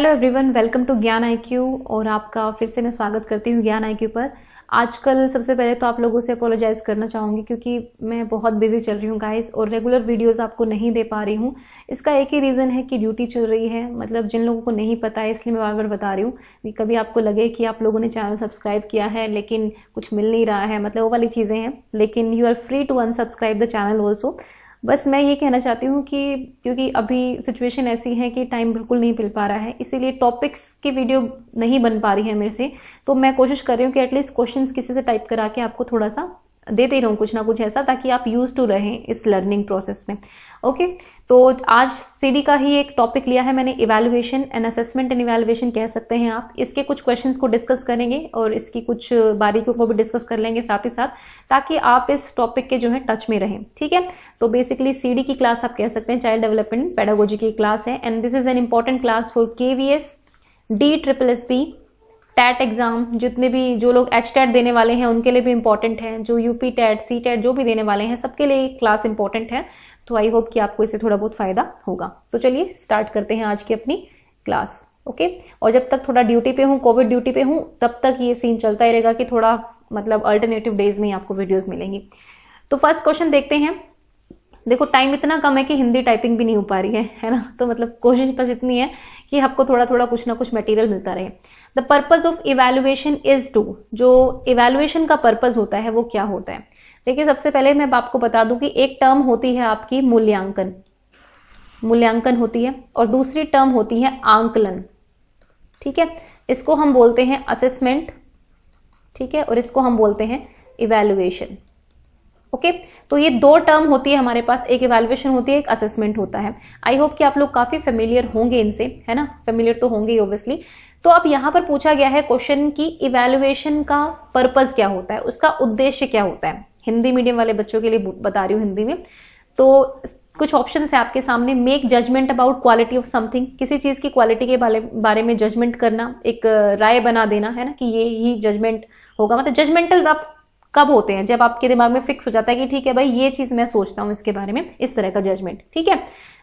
Hello everyone welcome to Gyan IQ और आपका फिर से मैं स्वागत करती हूँ ज्ञान आईक्यू पर आजकल सबसे पहले तो आप लोगों से अपोलोजाइज़ करना चाहूँगी क्योंकि मैं बहुत बिजी चल रही हूँ गाइस और रेगुलर वीडियोस आपको नहीं दे पा रही हूँ इसका एक ही रीज़न है कि ड्यूटी चल रही है मतलब जिन लोगों को नहीं पता है इसलिए मैं बार बार बता रही हूँ कभी आपको लगे कि आप लोगों ने चैनल सब्सक्राइब किया है लेकिन कुछ मिल नहीं रहा है मतलब वो वाली चीज़ें हैं लेकिन you are free to unsubscribe the channel also बस मैं ये कहना चाहती हूँ कि क्योंकि अभी सिचुएशन ऐसी है कि टाइम बिल्कुल नहीं मिल पा रहा है इसीलिए टॉपिक्स की वीडियो नहीं बन पा रही है मेरे से तो मैं कोशिश कर रही हूँ कि एटलीस्ट क्वेश्चन किसी से टाइप करा के आपको थोड़ा सा देते ही रहूँ कुछ ना कुछ ऐसा ताकि आप यूज टू रहें इस लर्निंग प्रोसेस में ओके तो आज सीडी का ही एक टॉपिक लिया है मैंने evaluation and assessment and evaluation कह सकते हैं आप इसके कुछ क्वेश्चंस को डिस्कस करेंगे और इसकी कुछ बारीकियों को भी डिस्कस कर लेंगे साथ ही साथ ताकि आप इस टॉपिक के जो है टच में रहें ठीक है तो बेसिकली सीडी की क्लास आप कह सकते हैं चाइल्ड डेवलपमेंट पैडागोजी की क्लास है and this is an important class for K V S D triple S B TET exam जितने भी जो लोग एच टैट देने वाले हैं उनके लिए भी इंपॉर्टेंट है जो यूपी टैट सी टैट जो भी देने वाले हैं सबके लिए क्लास इंपॉर्टेंट है तो आई होप कि आपको इससे थोड़ा बहुत फायदा होगा तो चलिए स्टार्ट करते हैं आज की अपनी क्लास ओके और जब तक थोड़ा ड्यूटी पे हूँ कोविड ड्यूटी पे हूँ तब तक ये सीन चलता ही रहेगा कि थोड़ा मतलब अल्टरनेटिव डेज में ही आपको वीडियोज मिलेंगी तो फर्स्ट क्वेश्चन देखते हैं देखो टाइम इतना कम है कि हिंदी टाइपिंग भी नहीं हो पा रही है है ना तो मतलब कोशिश बस इतनी है कि आपको थोड़ा थोड़ा कुछ ना कुछ मटेरियल मिलता रहे the purpose of evaluation is to जो इवेल्युएशन का पर्पज होता है वो क्या होता है देखिए सबसे पहले मैं आपको बता दूं कि एक टर्म होती है आपकी मूल्यांकन मूल्यांकन होती है और दूसरी टर्म होती है आंकलन ठीक है इसको हम बोलते हैं असेसमेंट ठीक है और इसको हम बोलते हैं इवेल्युएशन ओके okay? तो ये दो टर्म होती है हमारे पास एक इवेल्युएशन होती है एक असेसमेंट होता है आई होप कि आप लोग काफी फेमिलियर होंगे इनसे है ना फेमिलियर तो होंगे ही ऑब्वियसली तो अब यहाँ पर पूछा गया है क्वेश्चन की इवेल्युएशन का पर्पज क्या होता है उसका उद्देश्य क्या होता है हिंदी मीडियम वाले बच्चों के लिए बता रही हूँ हिंदी में तो कुछ ऑप्शन है आपके सामने make judgement about quality of something किसी चीज की क्वालिटी के बारे, बारे में जजमेंट करना एक राय बना देना है ना कि ये ही जजमेंट होगा मतलब जजमेंटल आप कब होते हैं जब आपके दिमाग में फिक्स हो जाता है कि ठीक है भाई ये चीज मैं सोचता हूँ इसके बारे में इस तरह का जजमेंट ठीक है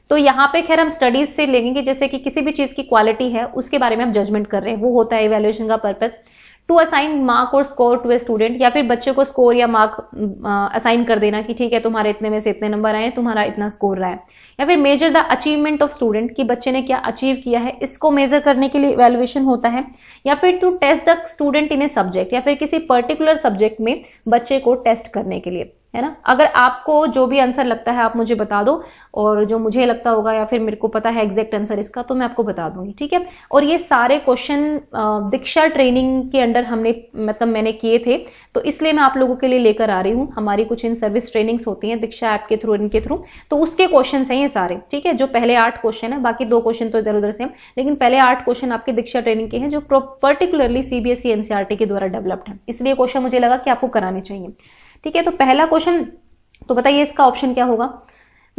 तो यहाँ पे खैर हम स्टडीज से लेंगे जैसे कि किसी भी चीज की क्वालिटी है उसके बारे में हम जजमेंट कर रहे हैं वो होता है इवेल्युएशन का पर्पज टू असाइन मार्क और स्कोर टू ए स्टूडेंट या फिर बच्चे को स्कोर या मार्क असाइन कर देना कि ठीक है तुम्हारे इतने में से इतने नंबर आए तुम्हारा इतना स्कोर रहा है या फिर measure the achievement of student कि बच्चे ने क्या अचीव किया है इसको मेजर करने के लिए इवेल्युएशन होता है या फिर to test the student in a subject या फिर किसी पर्टिकुलर सब्जेक्ट में बच्चे को टेस्ट करने के लिए है ना अगर आपको जो भी आंसर लगता है आप मुझे बता दो और जो मुझे लगता होगा या फिर मेरे को पता है एग्जैक्ट आंसर इसका तो मैं आपको बता दूंगी ठीक है और ये सारे क्वेश्चन दीक्षा ट्रेनिंग के अंडर हमने मतलब मैंने किए थे तो इसलिए मैं आप लोगों के लिए लेकर आ रही हूँ हमारी कुछ इन सर्विस ट्रेनिंग्स होती हैं दीक्षा ऐप के थ्रू इनके थ्रू तो उसके क्वेश्चन हैं ये सारे ठीक है जो पहले आठ क्वेश्चन है बाकी दो क्वेश्चन तो इधर उधर से हैं लेकिन पहले आठ क्वेश्चन आपके दीक्षा ट्रेनिंग के हैं जो पर्टिकुलरली सीबीएसई एनसीआरटी के द्वारा डेवलप्ड है इसलिए क्वेश्चन मुझे लगा कि आपको कराने चाहिए ठीक है तो पहला क्वेश्चन तो बताइए इसका ऑप्शन क्या होगा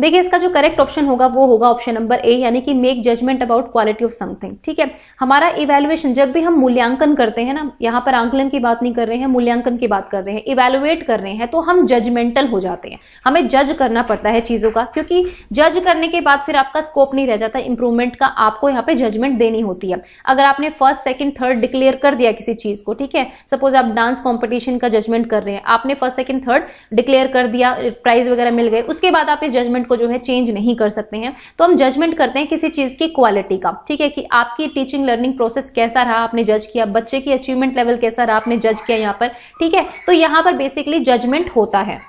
देखिए इसका जो करेक्ट ऑप्शन होगा वो होगा ऑप्शन नंबर ए यानी कि make judgement about quality of something ठीक है हमारा इवेल्युएशन जब भी हम मूल्यांकन करते हैं ना यहाँ पर आंकलन की बात नहीं कर रहे हैं मूल्यांकन की बात कर रहे हैं इवेल्युएट कर रहे हैं तो हम जजमेंटल हो जाते हैं हमें जज करना पड़ता है चीजों का क्योंकि जज करने के बाद फिर आपका स्कोप नहीं रह जाता इंप्रूवमेंट का आपको यहाँ पे जजमेंट देनी होती है अगर आपने फर्स्ट सेकेंड थर्ड डिक्लेयर कर दिया किसी चीज को ठीक है सपोज आप डांस कॉम्पिटिशन का जजमेंट कर रहे हैं आपने फर्स्ट सेकंड थर्ड डिक्लेयर कर दिया प्राइज वगैरह मिल गए उसके बाद आप इस जजमेंट को जो है चेंज नहीं कर सकते हैं तो हम जजमेंट करते हैं किसी चीज़ की क्वालिटी का ठीक है कि आपकी टीचिंग लर्निंग प्रोसेस कैसा रहा आपने जज किया बच्चे की अचीवमेंट लेवल कैसा रहा आपने जज किया यहाँ पर ठीक है तो यहाँ पर बेसिकली जजमेंट होता है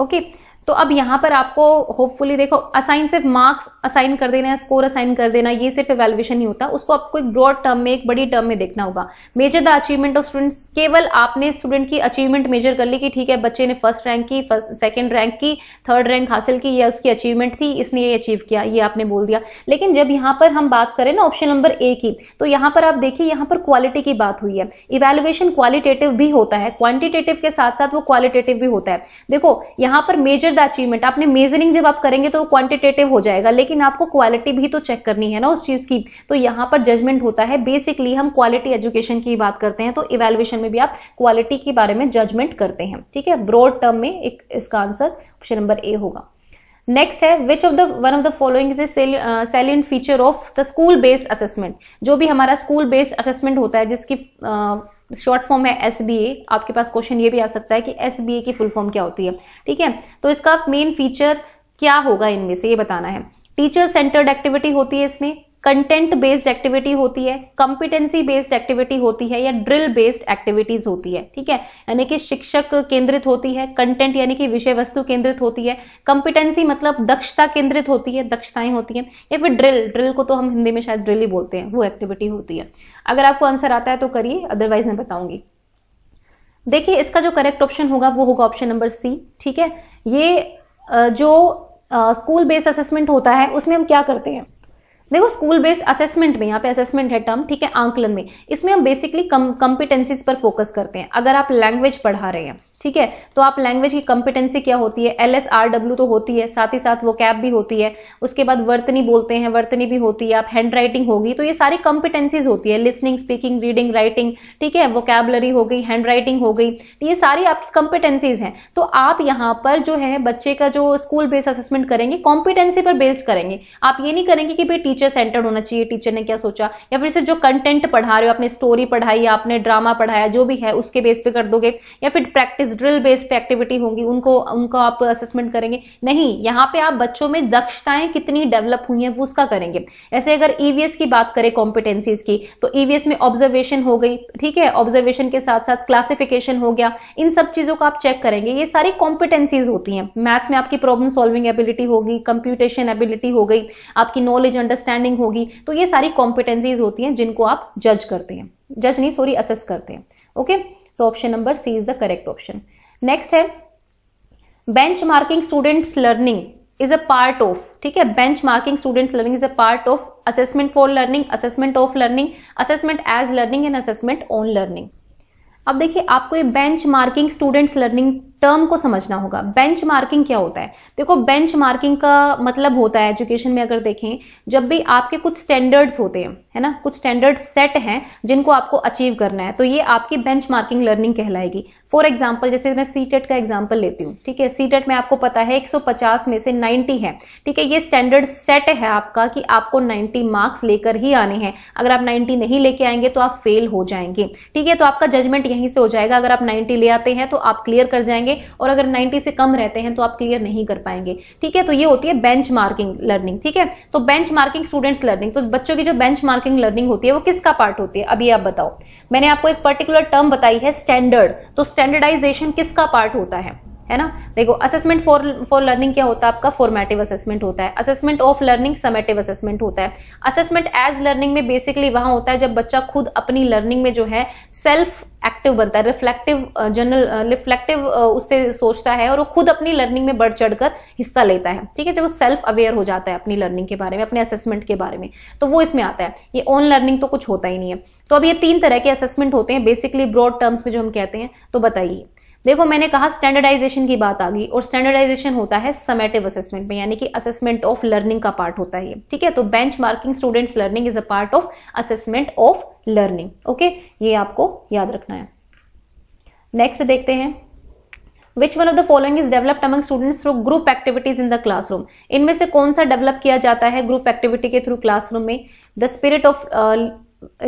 ओके okay. तो अब यहाँ पर आपको होपफुली देखो असाइन सिर्फ मार्क्स असाइन कर देना स्कोर असाइन कर देना ये सिर्फ एवेल्युएशन नहीं होता उसको आपको एक ब्रॉड टर्म में एक बड़ी टर्म में देखना होगा measure the achievement of students केवल आपने स्टूडेंट की अचीवमेंट मेजर कर ली कि ठीक है बच्चे ने फर्स्ट रैंक की फर्स्ट सेकेंड रैंक की थर्ड रैंक हासिल की या उसकी अचीवमेंट थी इसने ये अचीव किया ये आपने बोल दिया लेकिन जब यहाँ पर हम बात करें ना ऑप्शन नंबर ए की तो यहाँ पर आप देखिए यहाँ पर क्वालिटी की बात हुई है इवेल्युएशन क्वालिटेटिव भी होता है क्वान्टिटेटिव के साथ साथ वो क्वालिटेटिव भी होता है देखो यहाँ पर मेजर द अचीवमेंट आपने मेजरिंग जब आप करेंगे तो क्वांटिटेटिव हो जाएगा लेकिन आपको क्वालिटी भी तो चेक करनी है ना उस चीज की तो यहां पर जजमेंट होता है बेसिकली हम क्वालिटी एजुकेशन की बात करते हैं तो इवेल्युएशन में भी आप क्वालिटी के बारे में जजमेंट करते हैं ठीक है ब्रॉड टर्म में एक इसका आंसर ऑप्शन नंबर ए होगा नेक्स्ट है which of the one of the following is salient feature of the school based assessment जो भी हमारा स्कूल बेस्ड असेसमेंट होता है जिसकी uh, शॉर्ट फॉर्म है एस आपके पास क्वेश्चन ये भी आ सकता है कि एस की फुल फॉर्म क्या होती है ठीक है तो इसका मेन फीचर क्या होगा इनमें से ये बताना है टीचर सेंटर्ड एक्टिविटी होती है इसमें कंटेंट बेस्ड एक्टिविटी होती है कंपिटेंसी बेस्ड एक्टिविटी होती है या ड्रिल बेस्ड एक्टिविटीज होती है ठीक है यानी कि शिक्षक केंद्रित होती है कंटेंट यानी कि विषय वस्तु केंद्रित होती है कंपिटेंसी मतलब दक्षता केंद्रित होती है दक्षताएं होती है या फिर ड्रिल ड्रिल को तो हम हिंदी में शायद ड्रिल ही बोलते हैं वो एक्टिविटी होती है अगर आपको आंसर आता है तो करिए अदरवाइज मैं बताऊंगी देखिए इसका जो करेक्ट ऑप्शन होगा वो होगा ऑप्शन नंबर सी ठीक है ये जो स्कूल बेस्ड असेसमेंट होता है उसमें हम क्या करते हैं देखो स्कूल बेस्ड असेसमेंट में यहाँ पे असेसमेंट है टर्म ठीक है आंकलन में इसमें हम बेसिकली कम कॉम्पिटेंसीज पर फोकस करते हैं अगर आप लैंग्वेज पढ़ा रहे हैं ठीक है तो आप लैंग्वेज की कंपिटेंसी क्या होती है एल एस आर डब्ल्यू तो होती है साथ ही साथ वो कैब भी होती है उसके बाद वर्तनी बोलते हैं वर्तनी भी होती है आप हैंड राइटिंग होगी तो ये सारी कंपिटेंसीज होती है लिसनिंग स्पीकिंग रीडिंग राइटिंग ठीक है वो कैबलरी हो गई हैंड राइटिंग हो गई तो ये सारी आपकी कंपिटेंसीज हैं तो आप यहाँ पर जो है बच्चे का जो स्कूल बेस्ड असेसमेंट करेंगे कॉम्पिटेंसी पर बेस्ड करेंगे आप ये नहीं करेंगे कि भाई टीचर सेंटर्ड होना चाहिए टीचर ने क्या सोचा या फिर से जो कंटेंट पढ़ा रहे हो आपने स्टोरी पढ़ाई या आपने ड्रामा पढ़ाया जो भी है उसके बेस पे कर दोगे या फिर प्रैक्टिस ड्रिल बेस्ड पे एक्टिविटी होंगी उनको उनका आप असेसमेंट करेंगे नहीं यहाँ पे आप बच्चों में दक्षताएं कितनी डेवलप हुई हैं वो उसका करेंगे ऐसे अगर ईवीएस e की बात करें कॉम्पिटेंसीज की तो ईवीएस e में ऑब्जर्वेशन हो गई ठीक है ऑब्जर्वेशन के साथ साथ क्लासिफिकेशन हो गया इन सब चीजों को आप चेक करेंगे ये सारी कॉम्पिटेंसीज होती हैं मैथ्स में आपकी प्रॉब्लम सॉल्विंग एबिलिटी होगी कंप्यूटेशन एबिलिटी हो गई आपकी नॉलेज अंडरस्टैंडिंग होगी तो ये सारी कॉम्पिटेंसीज होती हैं जिनको आप जज करते हैं जज नहीं सॉरी असेस करते हैं ओके okay? तो option number C is the correct option next है benchmarking students learning is a part of ठीक है benchmarking student learning is a part of assessment for learning assessment of learning assessment as learning and assessment on learning अब देखिए आपको ये benchmarking students learning term को समझना होगा bench marking क्या होता है देखो बेंच मार्किंग का मतलब होता है एजुकेशन में अगर देखें जब भी आपके कुछ स्टैंडर्ड्स होते हैं है ना कुछ स्टैंडर्ड सेट हैं जिनको आपको अचीव करना है तो ये आपकी बेंच मार्किंग लर्निंग कहलाएगी फॉर एग्जाम्पल जैसे मैं सी e का एग्जाम्पल लेती हूँ ठीक है सी e में आपको पता है 150 में से 90 है ठीक है ये स्टैंडर्ड सेट है आपका कि आपको 90 मार्क्स लेकर ही आने हैं अगर आप 90 नहीं लेके आएंगे तो आप फेल हो जाएंगे ठीक है तो आपका जजमेंट यहीं से हो जाएगा अगर आप 90 ले आते हैं तो आप क्लियर कर जाएंगे और अगर 90 से कम रहते हैं तो आप क्लियर नहीं कर पाएंगे ठीक है तो ये होती है बेंच मार्किंग लर्निंग ठीक है तो बेंच मार्किंग स्टूडेंट्स लर्निंग तो बच्चों की जो बेंच मार्किंग लर्निंग होती है वो किसका पार्ट होती है अभी आप बताओ मैंने आपको एक पर्टिकुलर टर्म बताई है स्टैंडर्ड तो स्टैंडर्डाइजेशन किसका पार्ट होता है है ना देखो असेसमेंट फॉर फॉर लर्निंग क्या होता है आपका फॉर्मेटिव असेसमेंट होता है assessment of learning summative assessment होता है असेसमेंट एज लर्निंग में बेसिकली वहां होता है जब बच्चा खुद अपनी लर्निंग में जो है सेल्फ एक्टिव बनता है रिफ्लेक्टिव जनरल रिफ्लेक्टिव उससे सोचता है और वो खुद अपनी लर्निंग में बढ़ चढ़कर हिस्सा लेता है ठीक है जब वो सेल्फ अवेयर हो जाता है अपनी लर्निंग के बारे में अपने असेसमेंट के बारे में तो वो इसमें आता है ये ऑन लर्निंग तो कुछ होता ही नहीं है तो अब ये तीन तरह के असेसमेंट होते हैं बेसिकली ब्रॉड टर्म्स में जो हम कहते हैं तो बताइए देखो मैंने कहा स्टैंडर्डाइजेशन की बात आ गई और स्टैंडर्डाइजेशन होता है समेटिव असेसमेंट में यानी कि असेसमेंट ऑफ लर्निंग का पार्ट होता है ठीक है तो benchmarking students learning is a part of assessment of learning okay ये आपको याद रखना है नेक्स्ट देखते हैं which one of the following is developed among students through group activities in the classroom इनमें से कौन सा डेवलप किया जाता है ग्रुप एक्टिविटी के थ्रू क्लासरूम में the spirit of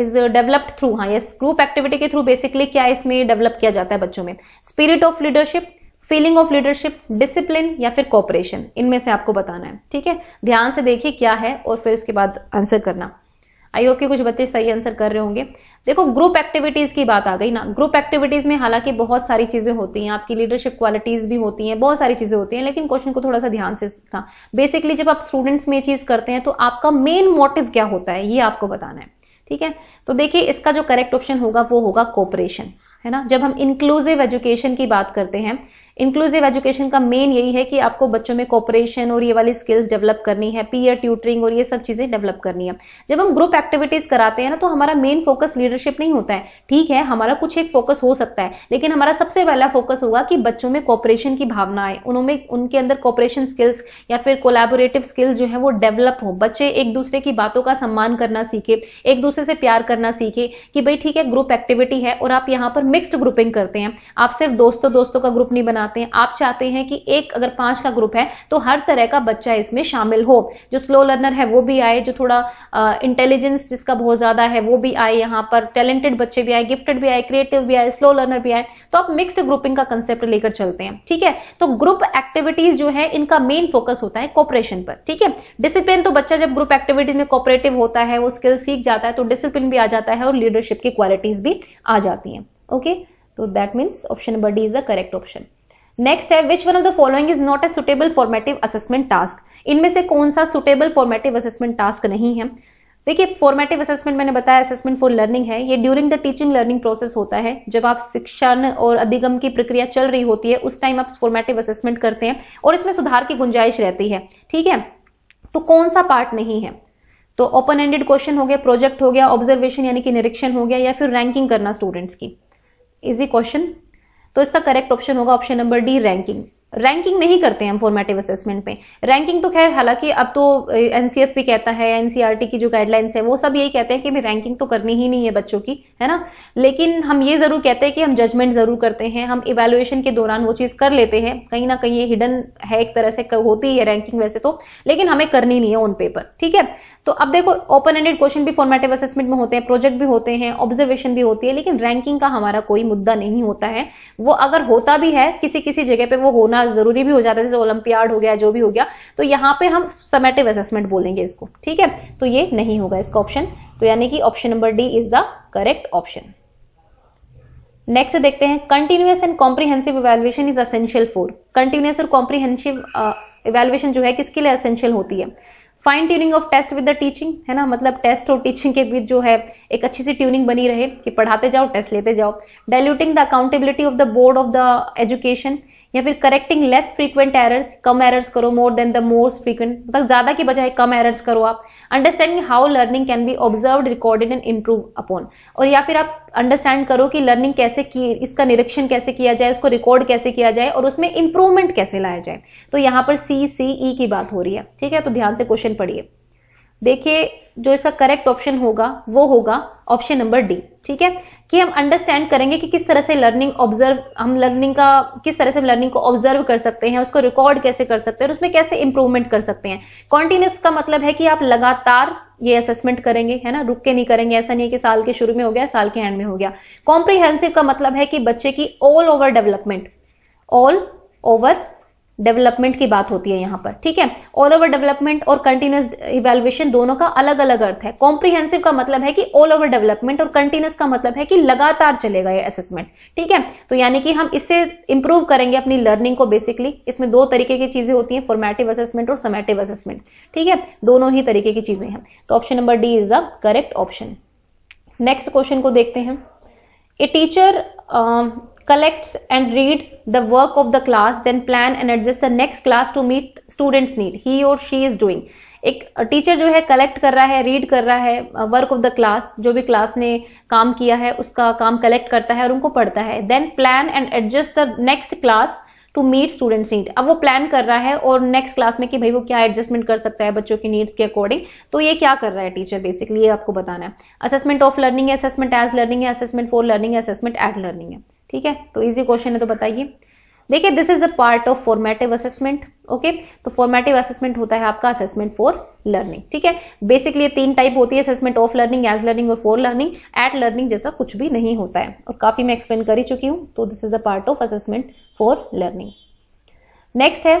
is developed through हाँ यस ग्रुप एक्टिविटी के थ्रू बेसिकली क्या इसमें डेवलप किया जाता है बच्चों में spirit of leadership feeling of leadership discipline या फिर कॉपरेशन इनमें से आपको बताना है ठीक है ध्यान से देखिए क्या है और फिर उसके बाद आंसर करना आई होप कि कुछ बच्चे सही आंसर कर रहे होंगे देखो ग्रुप एक्टिविटीज की बात आ गई ना ग्रुप एक्टिविटीज में हालांकि बहुत सारी चीजें होती हैं आपकी लीडरशिप क्वालिटीज भी होती हैं बहुत सारी चीजें होती हैं लेकिन क्वेश्चन को थोड़ा सा ध्यान से सीखा बेसिकली जब आप स्टूडेंट्स में ये चीज करते हैं तो आपका मेन मोटिव क्या होता है ये आपको बताना है ठीक है तो देखिए इसका जो करेक्ट ऑप्शन होगा वो होगा कोऑपरेशन है ना जब हम इंक्लूसिव एजुकेशन की बात करते हैं इंक्लूसिव एजुकेशन का मेन यही है कि आपको बच्चों में कॉपरेशन और ये वाली स्किल्स डेवलप करनी है पीयर ट्यूटरिंग और ये सब चीज़ें डेवलप करनी है जब हम ग्रुप एक्टिविटीज कराते हैं ना तो हमारा मेन फोकस लीडरशिप नहीं होता है ठीक है हमारा कुछ एक फोकस हो सकता है लेकिन हमारा सबसे पहला फोकस होगा कि बच्चों में कॉपरेशन की भावना आए उनमें उनके अंदर कॉपरेशन स्किल्स या फिर कोलेबोरेटिव स्किल्स जो है वो डेवलप हो बच्चे एक दूसरे की बातों का सम्मान करना सीखे एक दूसरे से प्यार करना सीखे कि भाई ठीक है ग्रुप एक्टिविटी है और आप यहाँ पर मिक्सड ग्रुपिंग करते हैं आप सिर्फ दोस्तों दोस्तों का ग्रुप नहीं बना चाहते हैं आप चाहते हैं कि एक अगर पांच का ग्रुप है तो हर तरह का बच्चा इसमें शामिल हो जो स्लो लर्नर है वो भी आए जो थोड़ा इंटेलिजेंस जिसका बहुत ज्यादा है वो भी आए यहाँ पर टैलेंटेड बच्चे भी आए गिफ्टेड भी आए क्रिएटिव भी आए स्लो लर्नर भी आए तो आप मिक्सड ग्रुपिंग का कंसेप्ट लेकर चलते हैं ठीक है तो ग्रुप एक्टिविटीज जो है इनका मेन फोकस होता है कॉपरेशन पर ठीक है डिसिप्लिन तो बच्चा जब ग्रुप एक्टिविटीज में कॉपरेटिव होता है वो स्किल सीख जाता है तो डिसिप्लिन भी आ जाता है और लीडरशिप की क्वालिटीज भी आ जाती हैं ओके तो that means option number D is the correct option next है which one of the following is not a suitable formative assessment task इनमें से कौन सा सुटेबल फॉर्मेटिव असेसमेंट टास्क नहीं है देखिए फॉर्मेटिव असेसमेंट मैंने बताया असेसमेंट फॉर लर्निंग है ये during the teaching learning process होता है जब आप शिक्षण और अधिगम की प्रक्रिया चल रही होती है उस टाइम आप फॉर्मेटिव असेसमेंट करते हैं और इसमें सुधार की गुंजाइश रहती है ठीक है तो कौन सा पार्ट नहीं है तो ओपन एंडेड क्वेश्चन हो गया प्रोजेक्ट हो गया ऑब्जर्वेशन यानी कि निरीक्षण हो गया या फिर रैंकिंग करना स्टूडेंट्स की इजी क्वेश्चन तो इसका करेक्ट ऑप्शन होगा option number D ranking ranking नहीं करते हैं हम फॉर्मेटिव असेसमेंट में रैंकिंग तो खैर हालांकि अब तो एनसीएफ e भी कहता है एनसीआरटी e की जो गाइडलाइंस है वो सब यही कहते हैं कि भाई रैंकिंग तो करनी ही नहीं है बच्चों की है ना लेकिन हम ये जरूर कहते हैं कि हम जजमेंट जरूर करते हैं हम इवेलुएशन के दौरान वो चीज कर लेते हैं कहीं ना कहीं ये हिडन है एक तरह से होती है रैंकिंग वैसे तो लेकिन हमें करनी नहीं है ऑन पेपर ठीक है तो अब देखो ओपन एंडेड क्वेश्चन भी फॉर्मेटिव असेसमेंट में होते हैं प्रोजेक्ट भी होते हैं ऑब्जर्वेशन भी होती है लेकिन रैंकिंग का हमारा कोई मुद्दा नहीं होता है वो अगर होता भी है किसी किसी जगह पर वो होना होना जरूरी भी हो जाता है जैसे ओलंपियाड हो गया जो भी हो गया तो यहाँ पे हम समेटिव असेसमेंट बोलेंगे इसको ठीक है तो ये नहीं होगा इसका ऑप्शन तो यानी कि option number D is the correct option next देखते हैं continuous and comprehensive evaluation is essential for continuous और कॉम्प्रीहेंसिव इवेल्युएशन जो है किसके लिए असेंशियल होती है fine tuning of test with the teaching है ना मतलब टेस्ट और टीचिंग के बीच जो है एक अच्छी सी ट्यूनिंग बनी रहे कि पढ़ाते जाओ टेस्ट लेते जाओ diluting the accountability of the board of the education या फिर करेक्टिंग लेस फ्रीक्वेंट एरर्स कम एरर्स करो more than the most frequent मतलब ज्यादा के बजाय कम एरर्स करो आप understanding how learning can be observe recorded and improve upon और या फिर आप अंडरस्टैंड करो कि लर्निंग कैसे की इसका निरीक्षण कैसे किया जाए उसको रिकॉर्ड कैसे किया जाए और उसमें इंप्रूवमेंट कैसे लाया जाए तो यहाँ पर सी सी ई की बात हो रही है ठीक है तो ध्यान से क्वेश्चन पढ़िए देखिए जो इसका करेक्ट ऑप्शन होगा वो होगा ऑप्शन नंबर डी ठीक है कि हम अंडरस्टैंड करेंगे कि किस तरह से लर्निंग ऑब्जर्व हम लर्निंग का किस तरह से हम लर्निंग को ऑब्जर्व कर सकते हैं उसको रिकॉर्ड कैसे कर सकते हैं और उसमें कैसे इंप्रूवमेंट कर सकते हैं कॉन्टिन्यूस का मतलब है कि आप लगातार ये असेसमेंट करेंगे है ना रुक के नहीं करेंगे ऐसा नहीं है कि साल के शुरू में हो गया साल के एंड में हो गया कॉम्प्रीहेंसिव का मतलब है कि बच्चे की all over development all over development की बात होती है यहाँ पर ठीक है ऑल ओवर डेवलपमेंट और कंटिन्यूस इवेल्युएशन दोनों का अलग अलग अर्थ है कॉम्प्रीहेंसिव का मतलब है कि ऑल ओवर डेवलपमेंट और कंटिन्यूस का मतलब है कि लगातार चलेगा ये असेसमेंट ठीक है तो यानी कि हम इससे इंप्रूव करेंगे अपनी लर्निंग को बेसिकली इसमें दो तरीके की चीजें होती है फॉर्मेटिव असेसमेंट और समेटिव असेसमेंट ठीक है दोनों ही तरीके की चीजें हैं तो option number D is the correct option next question को देखते हैं a teacher collects and read the work of the class then plan and adjust the next class to meet students need he or she is doing एक teacher जो है collect कर रहा है read कर रहा है वर्क ऑफ द क्लास जो भी क्लास ने काम किया है उसका काम कलेक्ट करता है और उनको पढ़ता है then plan and adjust the next class to meet students need अब वो प्लान कर रहा है और नेक्स्ट क्लास में कि भाई वो क्या एडजस्टमेंट कर सकता है बच्चों की नीड्स के अकॉर्डिंग तो ये क्या कर रहा है टीचर बेसिकली ये आपको बताना है असेसमेंट ऑफ लर्निंग है असेसमेंट एज लर्निंग है असेसमेंट फॉर लर्निंग है असेसमेंट एट लर्निंग है ठीक है तो इजी क्वेश्चन है तो बताइए देखिए this is the part of formative assessment okay तो फॉर्मेटिव असेसमेंट होता है आपका असेसमेंट फॉर लर्निंग ठीक है बेसिकली तीन टाइप होती है assessment of learning as learning और फॉर लर्निंग एट लर्निंग जैसा कुछ भी नहीं होता है और काफी मैं एक्सप्लेन कर ही चुकी हूँ तो this is the part of assessment for learning next है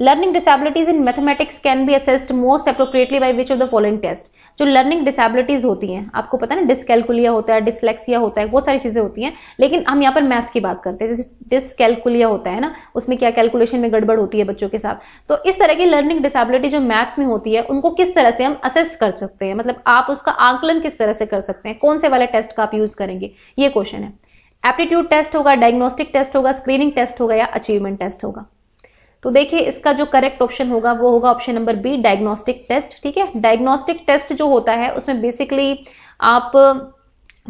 learning disabilities in mathematics can be assessed most appropriately by which of the following test जो लर्निंग डिसेबिलिटीज होती हैं आपको पता है ना डिस्कैलकुलिया होता है डिसलेक्सिया होता है बहुत सारी चीज़ें होती हैं लेकिन हम यहाँ पर मैथ्स की बात करते हैं जैसे डिसकैलकुलिया होता है ना उसमें क्या कैलकुलेशन में गड़बड़ होती है बच्चों के साथ तो इस तरह की लर्निंग डिसेबिलिटी जो मैथ्स में होती है उनको किस तरह से हम असेस कर सकते हैं मतलब आप उसका आंकलन किस तरह से कर सकते हैं कौन से वाला टेस्ट का आप यूज़ करेंगे ये क्वेश्चन है एप्टीट्यूड टेस्ट होगा डायग्नोस्टिक टेस्ट होगा स्क्रीनिंग टेस्ट होगा या अचीवमेंट टेस्ट होगा तो देखिए इसका जो करेक्ट ऑप्शन होगा वो होगा option number B diagnostic test ठीक है डायग्नोस्टिक टेस्ट जो होता है उसमें बेसिकली आप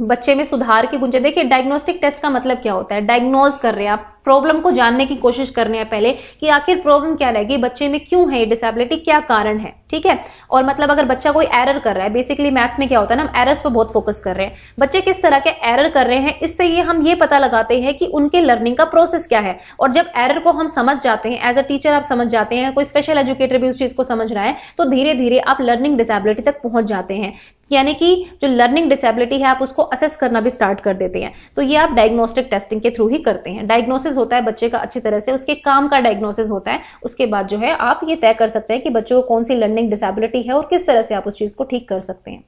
बच्चे में सुधार की गुंजाइश देखिए डायग्नोस्टिक टेस्ट का मतलब क्या होता है डायग्नोज कर रहे हैं आप प्रॉब्लम को जानने की कोशिश करने है पहले कि आखिर प्रॉब्लम क्या रहेगी बच्चे में क्यों है ये डिसेबिलिटी क्या कारण है ठीक है और मतलब अगर बच्चा कोई एरर कर रहा है बेसिकली मैथ्स में क्या होता है ना हम एरर्स पर बहुत फोकस कर रहे हैं बच्चे किस तरह के एरर कर रहे हैं इससे ये हम ये पता लगाते हैं कि उनके लर्निंग का प्रोसेस क्या है और जब एरर को हम समझ जाते हैं एज अ टीचर आप समझ जाते हैं कोई स्पेशल एजुकेटर भी उस चीज को समझ रहा है तो धीरे धीरे आप लर्निंग डिसेबिलिटी तक पहुंच जाते हैं यानी कि जो लर्निंग डिसेबिलिटी है आप उसको असेस करना भी स्टार्ट कर देते हैं तो ये आप डायग्नोस्टिक टेस्टिंग के थ्रू ही करते हैं डायग्नोसिस डायग्नोसिस होता है बच्चे का अच्छी तरह से उसके काम का डायग्नोसिस होता है उसके बाद जो है आप ये तय कर सकते हैं कि बच्चों को कौन सी लर्निंग डिसेबिलिटी है और किस तरह से आप उस चीज को ठीक कर सकते हैं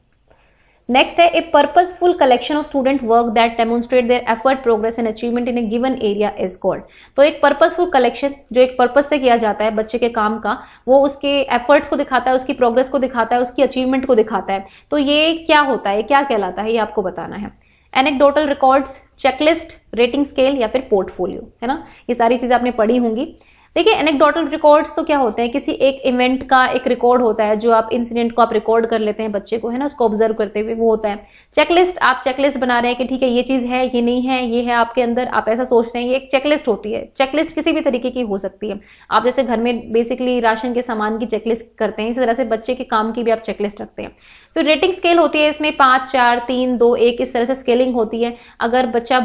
नेक्स्ट है a purposeful collection of student work that demonstrate their effort progress and achievement in a given area is called तो एक पर्पजफुल कलेक्शन जो एक पर्पज से किया जाता है बच्चे के काम का वो उसके एफर्ट्स को दिखाता है उसकी प्रोग्रेस को दिखाता है उसकी अचीवमेंट को दिखाता है तो ये क्या होता है क्या कहलाता है ये आपको बताना है anecdotal records checklist rating scale या फिर पोर्टफोलियो है ना ये सारी चीज़ें आपने पढ़ी होंगी देखिए एनेक्डोटल रिकॉर्ड्स तो क्या होते हैं किसी एक इवेंट का एक रिकॉर्ड होता है जो आप इंसिडेंट को आप रिकॉर्ड कर लेते हैं बच्चे को है ना उसको ऑब्जर्व करते हुए वो होता है चेकलिस्ट आप चेकलिस्ट बना रहे हैं कि ठीक है ये चीज है ये नहीं है ये है आपके अंदर आप ऐसा सोचते हैं ये एक चेकलिस्ट होती है चेकलिस्ट किसी भी तरीके की हो सकती है आप जैसे घर में बेसिकली राशन के सामान की चेकलिस्ट करते हैं इसी तरह से बच्चे के काम की भी आप चेकलिस्ट रखते हैं फिर रेटिंग स्केल होती है इसमें पाँच चार तीन दो एक इस तरह से स्केलिंग होती है अगर बच्चा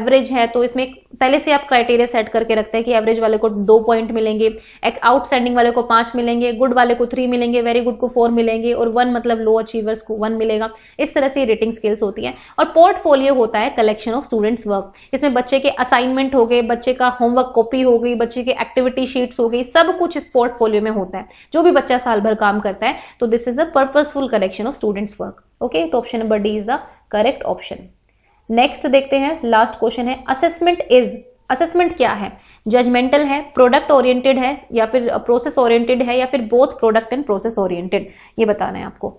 एवरेज है तो इसमें पहले से आप क्राइटेरिया सेट करके रखते हैं कि एवरेज वाले को दो पॉइंट मिलेंगे एक आउटस्टैंडिंग वाले को पांच मिलेंगे गुड वाले को थ्री मिलेंगे वेरी गुड को फोर मिलेंगे और वन मतलब लो अचीवर्स को वन मिलेगा इस तरह से रेटिंग स्किल्स होती है और पोर्टफोलियो होता है कलेक्शन ऑफ स्टूडेंट्स वर्क इसमें बच्चे के असाइनमेंट हो गए बच्चे का होमवर्क कॉपी हो गई बच्चे की एक्टिविटी शीट्स हो गई सब कुछ इस पोर्टफोलियो में होता है जो भी बच्चा साल भर काम करता है तो this is the purposeful collection of students work okay तो option number D is the correct option next देखते हैं लास्ट क्वेश्चन है असेसमेंट इज असेसमेंट क्या है जजमेंटल है प्रोडक्ट ओरिएंटेड है या फिर प्रोसेस ओरिएंटेड है या फिर both product and process oriented ये बताना है आपको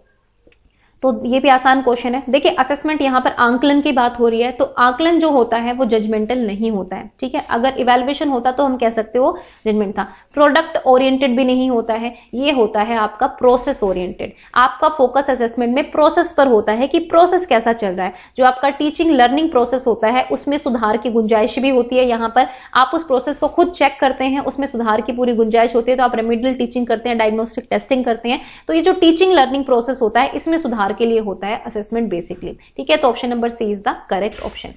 तो ये भी आसान क्वेश्चन है देखिए असेसमेंट यहाँ पर आंकलन की बात हो रही है तो आंकलन जो होता है वो जजमेंटल नहीं होता है ठीक है अगर इवेल्युएशन होता तो हम कह सकते हो जजमेंट था प्रोडक्ट ओरिएंटेड भी नहीं होता है ये होता है आपका प्रोसेस ओरिएंटेड आपका फोकस असेसमेंट में प्रोसेस पर होता है कि प्रोसेस कैसा चल रहा है जो आपका टीचिंग लर्निंग प्रोसेस होता है उसमें सुधार की गुंजाइश भी होती है यहाँ पर आप उस प्रोसेस को खुद चेक करते हैं उसमें सुधार की पूरी गुंजाइश होती है तो आप रेमिडियल टीचिंग करते हैं डायग्नोस्टिक टेस्टिंग करते हैं तो ये जो टीचिंग लर्निंग प्रोसेस होता है इसमें सुधार के लिए होता है असेसमेंट बेसिकली ठीक है तो option number C is the correct option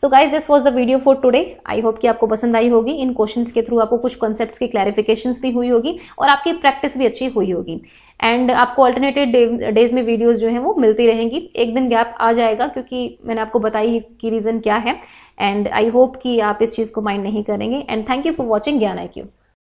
so guys this was the video for today I hope कि आपको पसंद आई होगी इन क्वेश्चन के थ्रू आपको कुछ कॉन्सेप्ट की क्लैरिफिकेशन भी हुई होगी और आपकी प्रैक्टिस भी अच्छी हुई होगी एंड आपको अल्टरनेटिव डेज में वीडियोज जो हैं वो मिलती रहेंगी एक दिन गैप आ जाएगा क्योंकि मैंने आपको बताई कि रीज़न क्या है एंड आई होप कि आप इस चीज़ को माइंड नहीं करेंगे and thank you for watching Gyan I Q